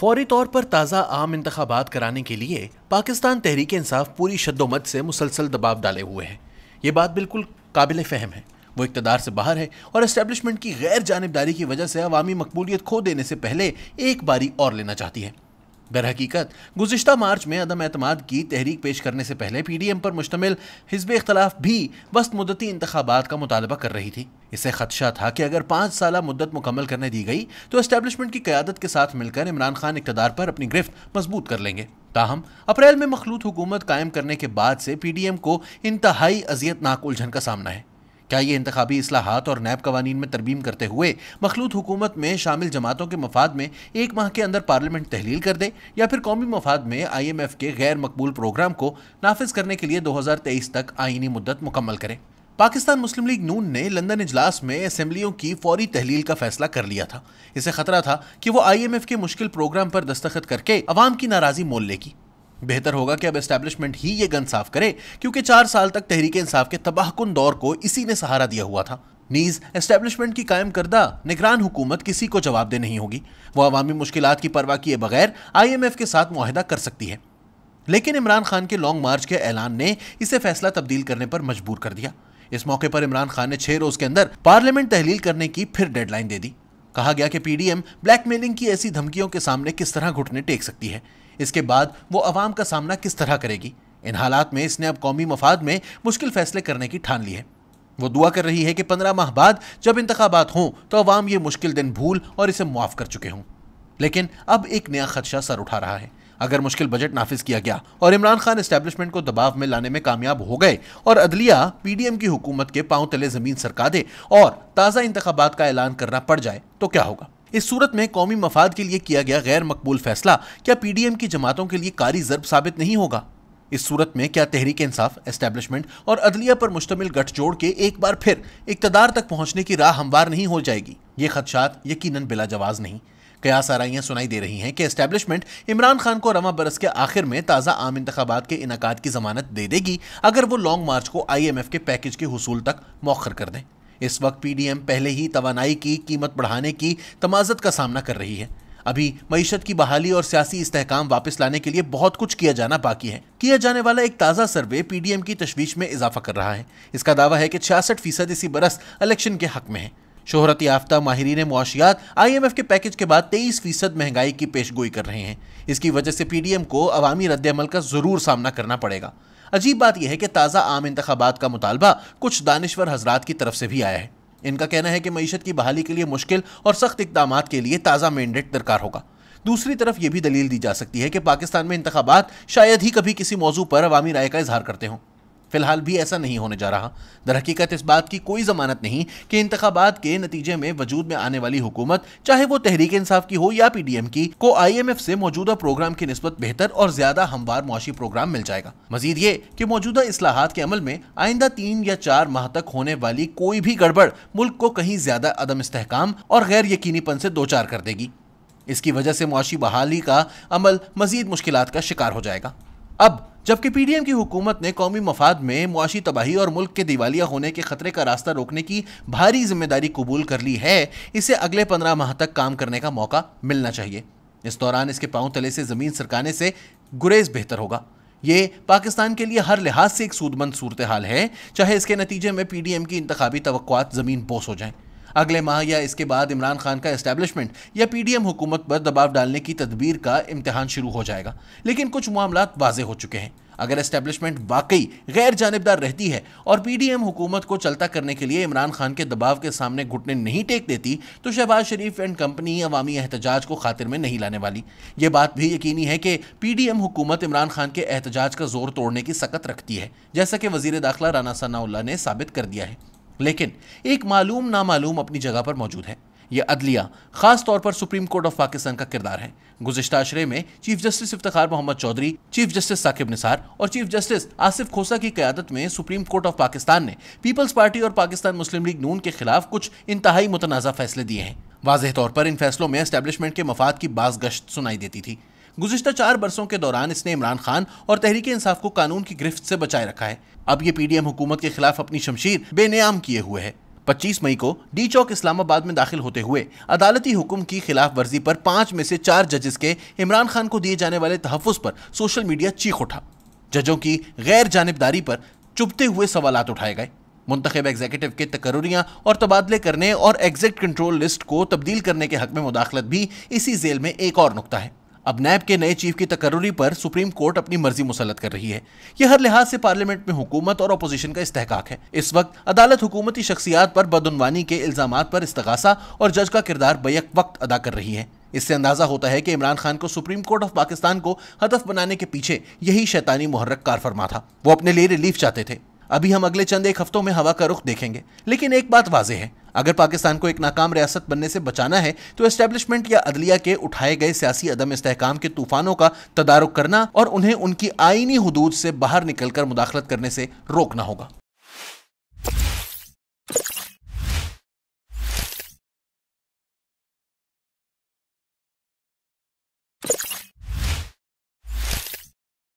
फौरी तौर पर ताज़ा आम इंतबात कराने के लिए पाकिस्तान तहरीक इंसाफ पूरी शद्दोमत से मुसलसल दबाव डाले हुए हैं ये बात बिल्कुल काबिल फहम है वो इकतदार से बाहर है और इस्टेबलिशमेंट की गैर जानबदारी की वजह से अवामी मकबूलियत खो देने से पहले एक बारी और लेना चाहती है बरहकीकत गुजशत मार्च में अदम अतमाद की तहरीक पेश करने से पहले पी डी एम पर मुश्तमिल हिजब इख्तलाफ भी वस्त मुदती इंतबात का मुतालबा कर रही थी इसे खदशा था कि अगर पाँच साल मुद्दत मुकम्मल करने दी गई तो इस्टेबलिशमेंट की क्यादत के साथ मिलकर इमरान खान इकतदार पर अपनी गिरफ्त मजबूत कर लेंगे ताहम अप्रैल में मखलूत हुकूमत कायम करने के बाद से पी डी एम को इंतहाई अजियतनाक उलझन का सामना है क्या ये इंतबी असलाहत और नैब कवानीन में तरमीम करते हुए मखलूत हुकूमत में शामिल जमातों के मफाद में एक माह के अंदर पार्लियामेंट तहलील कर दे या फिर कौमी मफाद में आई एम एफ के गैर मकबूल प्रोग्राम को नाफिज करने के लिए दो हज़ार तेईस तक आइनी मुद्दत मुकम्मल करें पाकिस्तान मुस्लिम लीग नून ने लंदन इजलास में असम्बलियों की फौरी तहलील का फैसला कर लिया था इसे खतरा था कि वो आई एम एफ के मुश्किल प्रोग्राम पर दस्तखत करके अवाम की नाराज़ी मोल लेगी बेहतर होगा कि अब एस्टैब्लिशमेंट ही ये गन साफ करे क्योंकि चार साल तक तहरीक इंसाफ के तबाहकुन दौर को इसी ने सहारा दिया हुआ था नीज एस्टेब्लिशमेंट की कायम करदा निगरान हुकूमत किसी को जवाब दे नहीं होगी वो अवामी मुश्किल की परवाह किए बगैर आई एम एफ के साथ माहिदा कर सकती है लेकिन इमरान खान के लॉन्ग मार्च के ऐलान ने इसे फैसला तब्दील करने पर मजबूर कर दिया इस मौके पर इमरान खान ने छह रोज के अंदर पार्लियामेंट तहलील करने की फिर डेडलाइन दे दी कहा गया कि पीडीएम ब्लैकमेलिंग की ऐसी धमकियों के सामने किस तरह घुटने टेक सकती है इसके बाद वो आवाम का सामना किस तरह करेगी इन हालात में इसने अब कौमी मफाद में मुश्किल फैसले करने की ठान ली है वो दुआ कर रही है कि पंद्रह माह बाद जब इंतबात हों तो अवाम ये मुश्किल दिन भूल और इसे मुआफ़ कर चुके हों लेकिन अब एक नया खदशा सर उठा रहा है अगर मुश्किल बजट नाफिज किया गया और इमरान खान इस्टेब्लिशमेंट को दबाव में लाने में कामयाब हो गए और अदलिया पीडीएम की हुकूमत के पांव तले जमीन सरका दे और ताज़ा इंतबात का ऐलान करना पड़ जाए तो क्या होगा इस सूरत में कौमी मफाद के लिए किया गया गैर मकबूल फैसला क्या पीडीएम की जमातों के लिए कारी जरब साबित नहीं होगा इस सूरत में क्या तहरीक इंसाफ एस्टेब्लिशमेंट और अदलिया पर मुश्तमिल गठजोड़ के एक बार फिर इकतदार तक पहुंचने की राह हमवार नहीं हो जाएगी ये खदशात यकीनन बिला जवाज नहीं कयास आरइयाँ सुनाई दे रही हैं कि इस्टेबलिशमेंट इमरान खान को रवा बरस के आखिर में ताज़ा आम इंतबात के इनका की जमानत दे देगी अगर वो लॉन्ग मार्च को आई एम एफ के पैकेज के हसूल तक मौखर कर दें इस वक्त पी डी एम पहले ही तोानाई की कीमत बढ़ाने की तमाजत का सामना कर रही है अभी मीशत की बहाली और सियासी इस्तेकाम वापस लाने के लिए बहुत कुछ किया जाना बाकी है किया जाने वाला एक ताज़ा सर्वे पी डी एम की तशवीश में इजाफा कर रहा है इसका दावा है कि छियासठ फीसद इसी बरस इलेक्शन के हक में है शोहरत याफ्ता माहरीन मुआशियात आई एम एफ के पैकेज के बाद तेईस फीसद महंगाई की पेशगोई कर रहे हैं इसकी वजह से पी डी एम को अवामी रद्दमल का जरूर सामना करना पड़ेगा अजीब बात यह है कि ताज़ा आम इंतबात का मुतालबा कुछ दानश्वर हजरात की तरफ से भी आया है इनका कहना है कि मीशत की बहाली के लिए मुश्किल और सख्त इकदाम के लिए ताज़ा मैंडेट दरकार होगा दूसरी तरफ यह भी दलील दी जा सकती है कि पाकिस्तान में इंतबात शायद ही कभी किसी मौजू पर अवामी राय का इजहार करते हों फिलहाल भी ऐसा नहीं होने जा रहा दरहकीकत इस बात की कोई जमानत नहीं कि इंतबात के नतीजे में वजूद में आने वाली हुकूमत चाहे वो तहरीक इंसाफ की हो या पी डी एम की को आई एम एफ से मौजूदा प्रोग्राम की नस्बत बेहतर और ज्यादा हमवार मुआशी प्रोग्राम मिल जाएगा मजीद ये कि मौजूदा असलाहत के अमल में आइंदा तीन या चार माह तक होने वाली कोई भी गड़बड़ मुल्क को कहीं ज्यादा अदम इसकाम और गैर यकीनीपन से दो चार कर देगी इसकी वजह से मुआशी बहाली का अमल मजीद मुश्किल का शिकार हो जाएगा अब जबकि पीडीएम की हुकूमत ने कौमी मफाद में मुआशी तबाही और मुल्क के दिवालिया होने के खतरे का रास्ता रोकने की भारी जिम्मेदारी कबूल कर ली है इसे अगले पंद्रह माह तक काम करने का मौका मिलना चाहिए इस दौरान इसके पांव तले से जमीन सरकाने से गुरेज बेहतर होगा ये पाकिस्तान के लिए हर लिहाज से एक सूदमंद सूरत हाल है चाहे इसके नतीजे में पीडीएम की इंतबी तो जमीन बोस हो जाएं अगले माह या इसके बाद इमरान खान का इस्टेब्लिशमेंट या पीडीएम हुकूमत पर दबाव डालने की तदबीर का इम्तहान शुरू हो जाएगा लेकिन कुछ मामला वाजे हो चुके हैं अगर एस्टेब्लिशमेंट वाकई गैर जानबदार रहती है और पीडीएम हुकूमत को चलता करने के लिए इमरान खान के दबाव के सामने घुटने नहीं टेक देती तो शहबाज शरीफ एंड कंपनी अवामी एहतजाज को खातिर में नहीं लाने वाली ये बात भी यकीनी है कि पीडीएम हुकूमत इमरान खान के एहतजाज का जोर तोड़ने की सकत रखती है जैसा कि वजीर दाखिला राना सनाउल्ला ने साबित कर दिया है लेकिन एक मालूम नामालूम अपनी जगह पर मौजूद है यह अदलिया खास तौर पर सुप्रीम कोर्ट ऑफ पाकिस्तान का किरदार है गुजशत आशरे में chief justice Iftikhar Mohammad Chaudhry chief justice Saqib Nisar और चीफ जस्टिस आसिफ खोसा की क्यादत में सुप्रीम कोर्ट ऑफ पाकिस्तान ने पीपल्स पार्टी और पाकिस्तान मुस्लिम लीग नून के खिलाफ कुछ इंतहाई मुतनाज़ा फैसले दिए हैं वाजह तौर पर इन फैसलों में एस्टेब्लिशमेंट के मफाद की बाज गश्त सुनाई देती थी गुजशत चार बरसों के दौरान इसने इमरान खान और तहरीक इंसाफ को कानून की गिरफ्त से बचाए रखा है अब ये पीडीएम हुकूमत के खिलाफ अपनी शमशीर बेनियाम किए हुए है 25 मई को डी चौक इस्लामाबाद में दाखिल होते हुए अदालती हुक्म की खिलाफ वर्जी पर पांच में से चार जजेस के इमरान खान को दिए जाने वाले तहफ़ पर सोशल मीडिया चीख उठा जजों की गैर जानबदारी पर चुभते हुए सवाल उठाए गए मुंतब एग्जीक्यूटिव के तकरियाँ और तबादले करने और एग्जिट कंट्रोल लिस्ट को तब्दील करने के हक में मुदाखलत भी इसी जेल में एक और नुकता है अब नैब के नए चीफ की तकर्री पर सुप्रीम कोर्ट अपनी मर्जी मुसलत कर रही है यह हर लिहाज से पार्लियामेंट में हुकूमत और अपोजिशन का इस्तेकाक है इस वक्त अदालत हुकूमती शख्सियात पर बदनवानी के इल्जाम पर इस्तगासा और जज का किरदार बैक वक्त अदा कर रही है इससे अंदाजा होता है कि इमरान खान को सुप्रीम कोर्ट ऑफ पाकिस्तान को हदफ बनाने के पीछे यही शैतानी मुहर्रक कार फरमा था वो अपने लिए रिलीफ चाहते थे अभी हम अगले चंद एक हफ्तों में हवा का रुख देखेंगे लेकिन एक बात वाजे है अगर पाकिस्तान को एक नाकाम रियासत बनने से बचाना है तो एस्टेब्लिशमेंट या अदलिया के उठाए गए सियासी अदम इसकाम के तूफानों का तदारक करना और उन्हें उनकी आईनी हदूद से बाहर निकलकर मुदाखलत करने से रोकना होगा